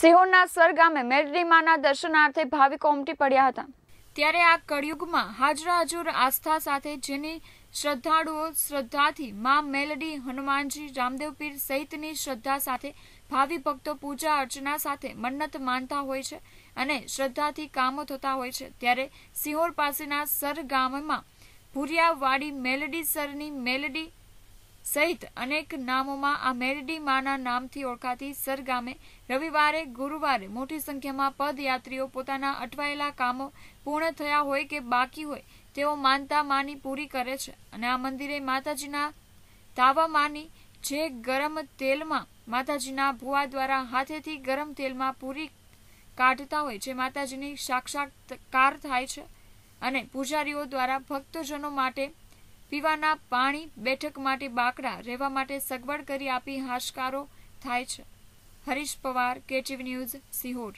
સિહોરના સરગામે માના દર્શનાર્થે ભાવિકો ઉમટી પડ્યા હતા ત્યારે આ કળિયુગમાં હાજરા હજુર આસ્થા સાથે જેની શ્રદ્ધાળુઓ શ્રદ્ધાથી મા મેલડી હનુમાનજી રામદેવપીર સહિતની શ્રદ્ધા સાથે ભાવિ ભક્તો પૂજા અર્ચના સાથે મન્નત માનતા હોય છે અને શ્રદ્ધાથી કામો થતા હોય છે ત્યારે સિહોર પાસેના સર ગામમાં ભૂરિયાવાડી મેલડી સરની મેલડી સહિત અનેક નામોમાં આ મેરડી માના નામથી ઓળખાતી સરગામે રવિવારે ગુરુવારે મોટી સંખ્યામાં પદયાત્રીઓ પોતાના અટવાયેલા કામો પૂર્ણ થયા હોય કે બાકી હોય તેઓ માનતા માની પૂરી કરે છે અને આ મંદિરે માતાજીના તાવા માની જે ગરમ તેલમાં માતાજીના ભુવા દ્વારા હાથેથી ગરમ તેલમાં પૂરી કાઢતા હોય જે માતાજીની સાક્ષાત્કાર થાય છે અને પૂજારીઓ દ્વારા ભક્તજનો માટે પીવાના પાણી બેઠક માટે બાકડા રહેવા માટે સગવડ કરી આપી હાશકારો થાય છે હરીશ પવાર કેટીવી ન્યૂઝ સિહોર